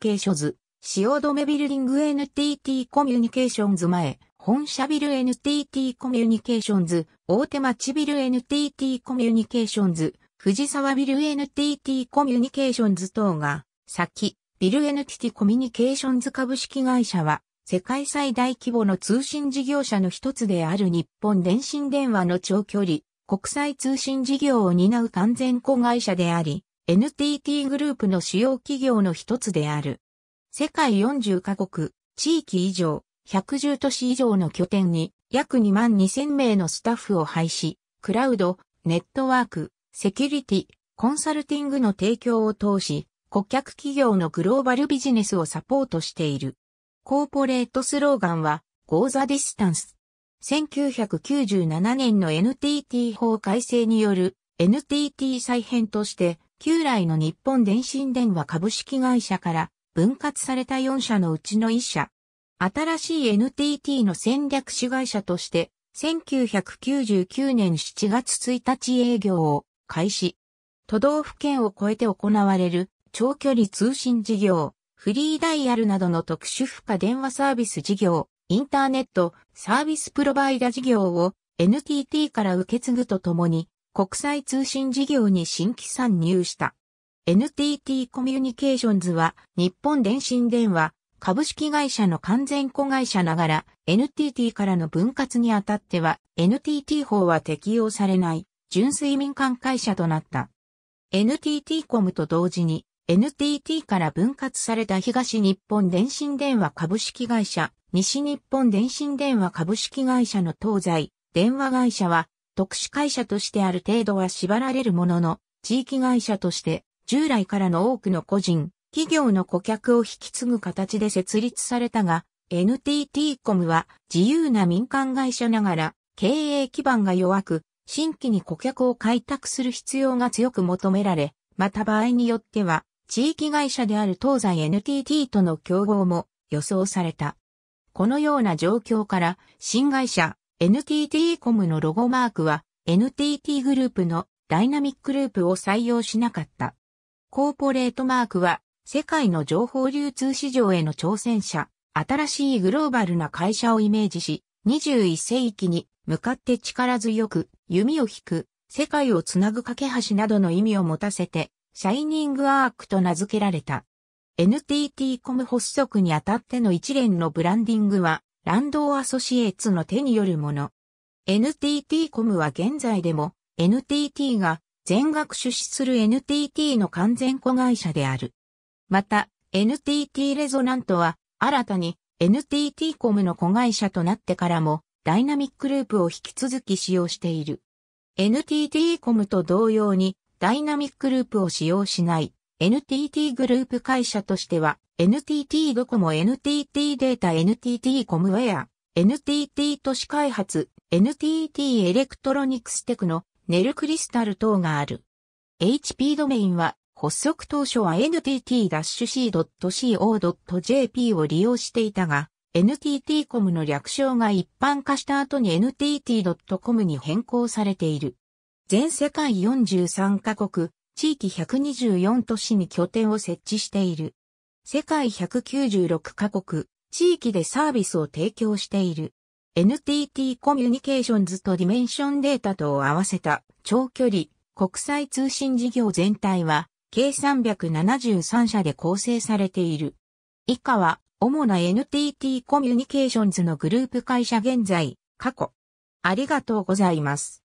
ケーショズ、汐留ビルディング NTT コミュニケーションズ前、本社ビル NTT コミュニケーションズ、大手町ビル NTT コミュニケーションズ、藤沢ビル NTT コミュニケーションズ等が、先、ビル NTT コミュニケーションズ株式会社は、世界最大規模の通信事業者の一つである日本電信電話の長距離、国際通信事業を担う完全子会社であり、NTT グループの主要企業の一つである。世界40カ国、地域以上、110都市以上の拠点に約2万2000名のスタッフを配し、クラウド、ネットワーク、セキュリティ、コンサルティングの提供を通し、顧客企業のグローバルビジネスをサポートしている。コーポレートスローガンは、Go the Distance。1997年の NTT 法改正による NTT 再編として、旧来の日本電信電話株式会社から分割された4社のうちの1社。新しい NTT の戦略子会社として、1999年7月1日営業を開始。都道府県を超えて行われる長距離通信事業、フリーダイヤルなどの特殊負荷電話サービス事業、インターネットサービスプロバイダ事業を NTT から受け継ぐとともに、国際通信事業に新規参入した。NTT コミュニケーションズは日本電信電話株式会社の完全子会社ながら NTT からの分割にあたっては NTT 法は適用されない純粋民間会社となった。NTT コムと同時に NTT から分割された東日本電信電話株式会社、西日本電信電話株式会社の東西電話会社は特殊会社としてある程度は縛られるものの、地域会社として従来からの多くの個人、企業の顧客を引き継ぐ形で設立されたが、NTT コムは自由な民間会社ながら経営基盤が弱く、新規に顧客を開拓する必要が強く求められ、また場合によっては、地域会社である東西 NTT との競合も予想された。このような状況から、新会社 NTT コムのロゴマークは NTT グループのダイナミックループを採用しなかった。コーポレートマークは世界の情報流通市場への挑戦者、新しいグローバルな会社をイメージし、21世紀に向かって力強く弓を引く、世界をつなぐ架け橋などの意味を持たせて、シャイニングアークと名付けられた。NTT コム発足にあたっての一連のブランディングは、ランドーアソシエーツの手によるもの。NTT コムは現在でも NTT が全額出資する NTT の完全子会社である。また、NTT レゾナントは新たに NTT コムの子会社となってからもダイナミックループを引き続き使用している。NTT コムと同様にダイナミックループを使用しない NTT グループ会社としては、NTT ドコモ NTT データ NTT コムウェア、NTT 都市開発、NTT エレクトロニクステクノ、ネルクリスタル等がある。HP ドメインは、発足当初は NTT-C.CO.JP を利用していたが、NTT コムの略称が一般化した後に NTT.com に変更されている。全世界43カ国、地域124都市に拠点を設置している。世界196カ国、地域でサービスを提供している。NTT コミュニケーションズとディメンションデータとを合わせた長距離国際通信事業全体は計373社で構成されている。以下は主な NTT コミュニケーションズのグループ会社現在、過去。ありがとうございます。